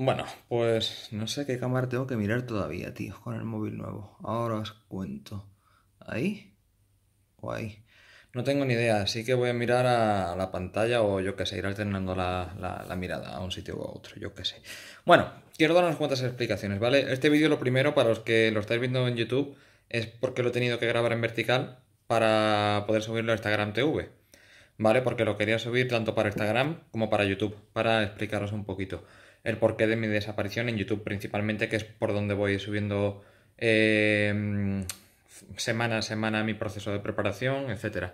Bueno, pues no sé qué cámara tengo que mirar todavía, tío, con el móvil nuevo. Ahora os cuento. ¿Ahí? ¿O ahí? No tengo ni idea, así que voy a mirar a la pantalla o yo qué sé, ir alternando la, mirada a un sitio u otro, yo qué sé. Bueno, quiero dar unas cuantas explicaciones, ¿vale? Este vídeo lo primero, para los que lo estáis viendo en YouTube, es porque lo he tenido que grabar en vertical para poder subirlo a Instagram TV, ¿vale? Porque lo quería subir tanto para Instagram como para YouTube, para explicaros un poquito el porqué de mi desaparición en YouTube principalmente, que es por donde voy subiendo em, semana a semana mi proceso de preparación, etc.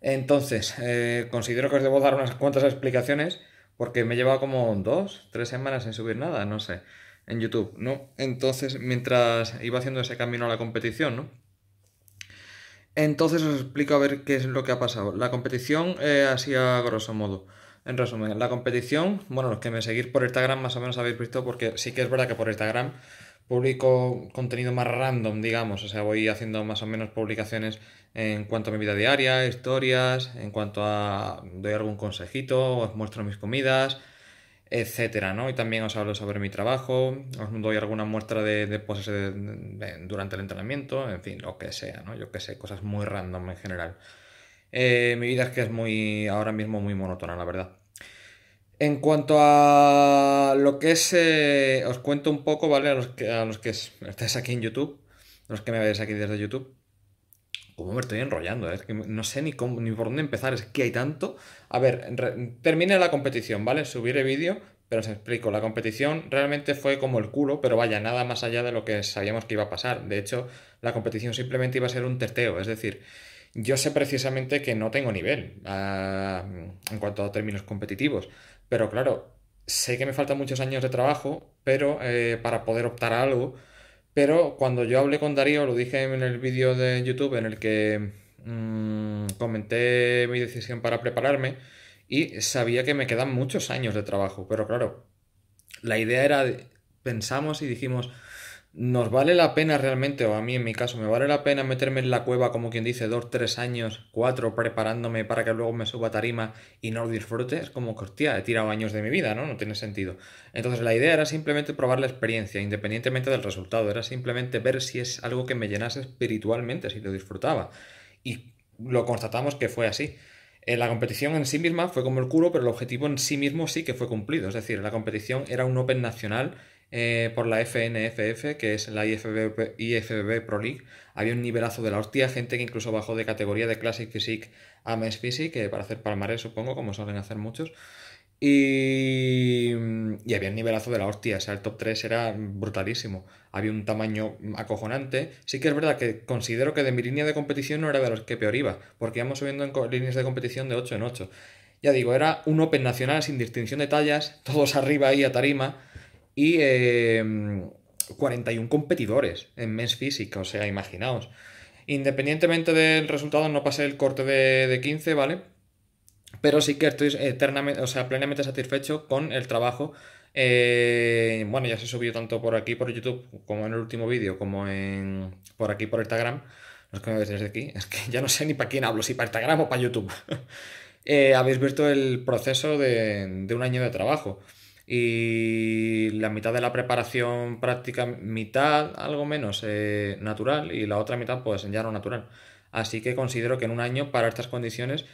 Entonces, eh, considero que os debo dar unas cuantas explicaciones porque me lleva como dos, tres semanas sin subir nada, no sé, en YouTube, ¿no? Entonces, mientras iba haciendo ese camino a la competición, ¿no? Entonces os explico a ver qué es lo que ha pasado. La competición, hacía eh, así a grosso modo. En resumen, la competición, bueno, los que me seguís por Instagram más o menos habéis visto, porque sí que es verdad que por Instagram publico contenido más random, digamos, o sea, voy haciendo más o menos publicaciones en cuanto a mi vida diaria, historias, en cuanto a doy algún consejito, os muestro mis comidas, etcétera, ¿no? Y también os hablo sobre mi trabajo, os doy alguna muestra de, de poses durante el entrenamiento, en fin, lo que sea, ¿no? Yo qué sé, cosas muy random en general. Eh, mi vida es que es muy, ahora mismo muy monótona, la verdad. En cuanto a lo que es, eh, os cuento un poco, ¿vale? A los que, a los que estáis aquí en YouTube, los que me veis aquí desde YouTube. cómo me estoy enrollando, ¿eh? es que no sé ni, por dónde empezar, es que hay tanto. A ver, termine la competición, ¿vale? Subiré vídeo, pero os explico, la competición realmente fue como el culo, pero vaya, nada más allá de lo que sabíamos que iba a pasar. De hecho, la competición simplemente iba a ser un testeo, es decir, yo sé precisamente que no tengo nivel ah, en cuanto a términos competitivos. Pero claro, sé que me faltan muchos años de trabajo pero eh, para poder optar a algo. Pero cuando yo hablé con Darío, lo dije en el vídeo de YouTube en el que mm, comenté mi decisión para prepararme y sabía que me quedan muchos años de trabajo. Pero claro, la idea era, pensamos y dijimos, ¿Nos vale la pena realmente, o a mí en mi caso, me vale la pena meterme en la cueva, como quien dice, dos, tres años, cuatro, preparándome para que luego me suba a tarima y no lo disfrute? Es como que, hostia, he tirado años de mi vida, ¿no? No tiene sentido. Entonces la idea era simplemente probar la experiencia, independientemente del resultado, era simplemente ver si es algo que me llenase espiritualmente, si lo disfrutaba. Y lo constatamos que fue así eh, la competición en sí misma fue como el culo, pero el objetivo en sí mismo sí que fue cumplido. Es decir, la competición era un Open nacional eh, por la FNFF, que es la IFBB, Pro League, había un nivelazo de la hostia, gente que incluso bajó de categoría de Classic Physique a Mess Physique, para hacer palmarés, supongo, como suelen hacer muchos. Y, había un nivelazo de la hostia, o sea, el top 3 era brutalísimo. Había un tamaño acojonante. Sí que es verdad que considero que de mi línea de competición no era de los que peor iba, porque íbamos subiendo en líneas de competición de 8 en 8. Ya digo, era un Open nacional sin distinción de tallas, todos arriba ahí a tarima y 41 em, competidores en mes físico, o sea, imaginaos. Independientemente del resultado, no pasé el corte de, 15, ¿vale? Pero sí que estoy eternamente, o sea, plenamente satisfecho con el trabajo. Eh, bueno, ya se subió tanto por aquí, por YouTube, como en el último vídeo, como en, por aquí, por Instagram. No es que me veis desde aquí, es que ya no sé ni para quién hablo, si para Instagram o para YouTube. Eh, habéis visto el proceso de, de un año de trabajo y la mitad de la preparación práctica, mitad algo menos eh, natural y la otra mitad pues ya no natural. Así que considero que en un año para estas condiciones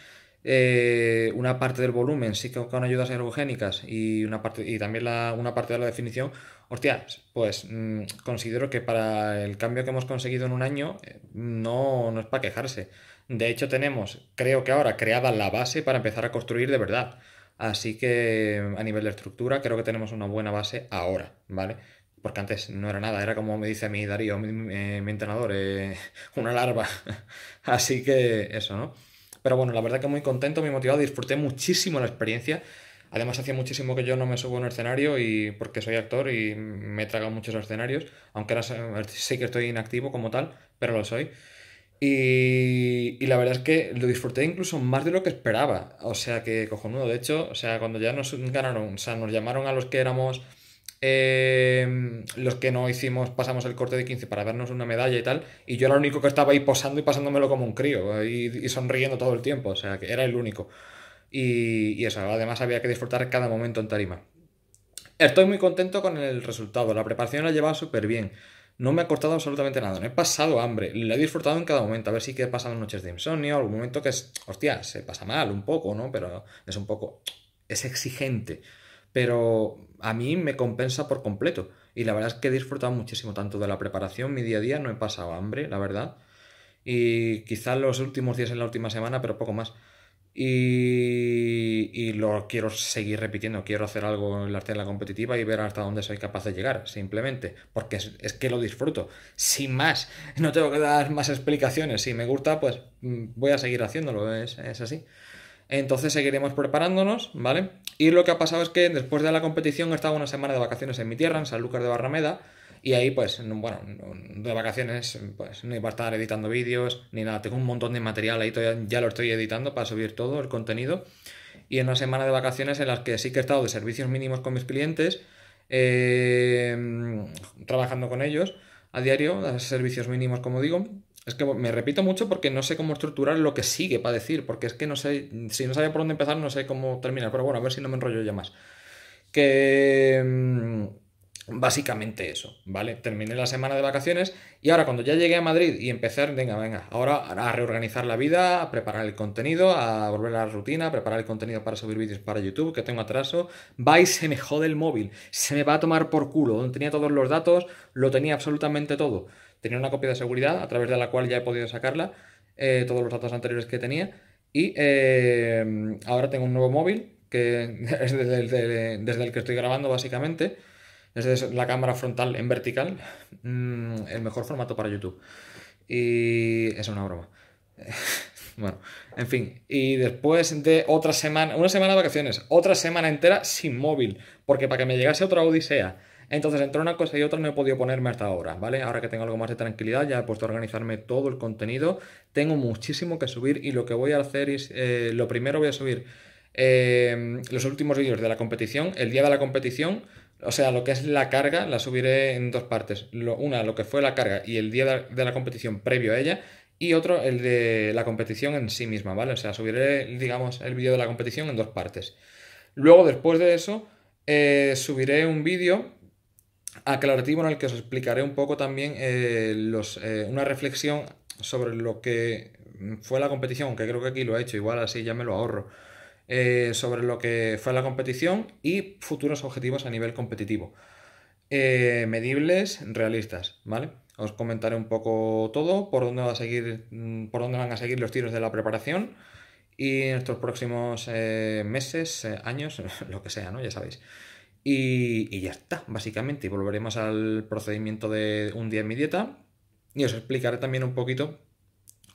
eh, una parte del volumen sí que con ayudas ergogénicas y, parte, y también una parte de la definición, Hostia, pues mm, considero que para el cambio que hemos conseguido en un año eh, no, no es para quejarse. De hecho tenemos, creo que ahora, creada la base para empezar a construir de verdad. Así que a nivel de estructura creo que tenemos una buena base ahora, ¿vale? Porque antes no era nada, era como me dice mi Darío, mi, eh, entrenador, eh, una larva. Así que eso, ¿no? Pero bueno, la verdad que muy contento, muy motivado, disfruté muchísimo la experiencia. Además, hacía muchísimo que yo no me subo en un escenario y porque soy actor y me he tragado muchos escenarios, aunque ahora sí que estoy inactivo como tal, pero lo soy. Y, la verdad es que lo disfruté incluso más de lo que esperaba. O sea que cojonudo. De hecho, o sea, cuando ya nos ganaron, o sea, nos llamaron a los que éramos. Em, los que no hicimos, pasamos el corte de 15 para darnos una medalla y tal. Y yo era el único que estaba ahí posando y pasándomelo como un crío y, sonriendo todo el tiempo. O sea que era el único. Y, y eso, además había que disfrutar cada momento en tarima. Estoy muy contento con el resultado. La preparación la llevaba súper bien. No me ha cortado absolutamente nada, no he pasado hambre, lo he disfrutado en cada momento. A ver si he pasado noches de insomnio, algún momento que es, hostia, se pasa mal un poco, ¿no? Pero es un poco, es exigente. Pero a mí me compensa por completo. Y la verdad es que he disfrutado muchísimo tanto de la preparación, mi día a día, no he pasado hambre, la verdad. Y quizás los últimos días en la última semana, pero poco más. Y, lo quiero seguir repitiendo, quiero hacer algo en la la competitiva y ver hasta dónde soy capaz de llegar, simplemente, porque es, que lo disfruto, sin más, no tengo que dar más explicaciones, si me gusta, pues mm, voy a seguir haciéndolo, es, así. Entonces seguiremos preparándonos, ¿vale? Y lo que ha pasado es que después de la competición he estado una semana de vacaciones en mi tierra, en San Lucas de Barrameda, y ahí, pues, bueno, de vacaciones, pues, no iba a estar editando vídeos ni nada. Tengo un montón de material ahí, ya lo estoy editando para subir todo el contenido. Y en una semana de vacaciones en las que sí que he estado de servicios mínimos con mis clientes, eh, trabajando con ellos a diario, de servicios mínimos, como digo. Es que me repito mucho porque no sé cómo estructurar lo que sigue para decir, porque es que no sé, si no sabía por dónde empezar, no sé cómo terminar. Pero bueno, a ver si no me enrollo ya más. Que mm, Básicamente eso, ¿vale? Terminé la semana de vacaciones y ahora cuando ya llegué a Madrid y empezar, venga, venga, ahora a reorganizar la vida, a preparar el contenido, a volver a la rutina, a preparar el contenido para subir vídeos para YouTube, que tengo atraso, va y se me jode el móvil, se me va a tomar por culo, donde tenía todos los datos, lo tenía absolutamente todo. Tenía una copia de seguridad a través de la cual ya he podido sacarla, eh, todos los datos anteriores que tenía y eh, ahora tengo un nuevo móvil que es desde el que estoy grabando básicamente desde la cámara frontal en vertical, mm, el mejor formato para YouTube. Y es una broma. bueno, en fin. Y después de otra semana, una semana de vacaciones, otra semana entera sin móvil, porque para que me llegase otra Odisea. Entonces, entre una cosa y otra no he podido ponerme hasta ahora, ¿vale? Ahora que tengo algo más de tranquilidad, ya he puesto a organizarme todo el contenido. Tengo muchísimo que subir y lo que voy a hacer es, eh, lo primero voy a subir eh, los últimos vídeos de la competición, el día de la competición, o sea, lo que es la carga la subiré en dos partes. una, lo que fue la carga y el día de la, competición previo a ella. Y otro, el de la competición en sí misma, ¿vale? O sea, subiré, digamos, el vídeo de la competición en dos partes. Luego, después de eso, eh, subiré un vídeo aclarativo en el que os explicaré un poco también eh, los, eh, una reflexión sobre lo que fue la competición, que creo que aquí lo he hecho, igual así ya me lo ahorro. Eh, sobre lo que fue la competición y futuros objetivos a nivel competitivo. Eh, medibles, realistas, ¿vale? Os comentaré un poco todo, por dónde, va a seguir, mm, por dónde van a seguir los tiros de la preparación y en estos próximos eh, meses, años, lo que sea, ¿no? Ya sabéis. Y, y, ya está, básicamente. Y volveremos al procedimiento de un día en mi dieta. Y os explicaré también un poquito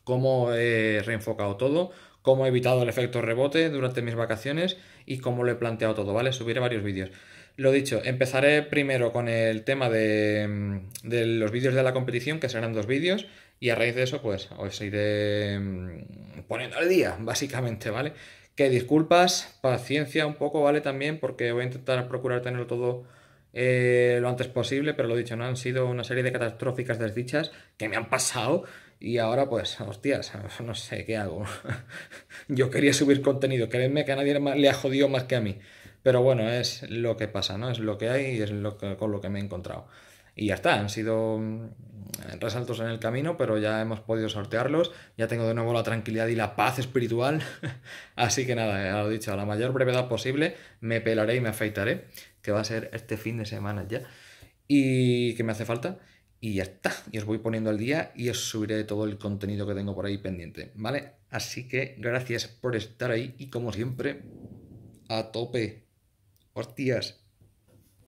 cómo he reenfocado todo, cómo he evitado el efecto rebote durante mis vacaciones y cómo lo he planteado todo, ¿vale? Subiré varios vídeos. Lo dicho, empezaré primero con el tema de, mm, los vídeos de la competición, que serán dos vídeos, y a raíz de eso, pues os iré mm, poniendo al día, básicamente, ¿vale? Que disculpas, paciencia un poco, ¿vale? También, porque voy a intentar procurar tenerlo todo eh, lo antes posible, pero lo dicho, ¿no? Han sido una serie de catastróficas desdichas que me han pasado y ahora pues, hostias, no sé qué hago. Yo quería subir contenido, créeme que a nadie le ha jodido más que a mí. Pero bueno, es lo que pasa, ¿no? Es lo que hay y es lo con lo que me he encontrado. Y ya está, han sido mm, resaltos en el camino, pero ya hemos podido sortearlos. Ya tengo de nuevo la tranquilidad y la paz espiritual. Así que nada, lo he dicho, a la mayor brevedad posible me pelaré y me afeitaré, que va a ser este fin de semana ya. ¿Y qué me hace falta? y ya está. Y os voy poniendo al día y os subiré todo el contenido que tengo por ahí pendiente, ¿vale? Así que gracias por estar ahí y como siempre, a tope. Hostias.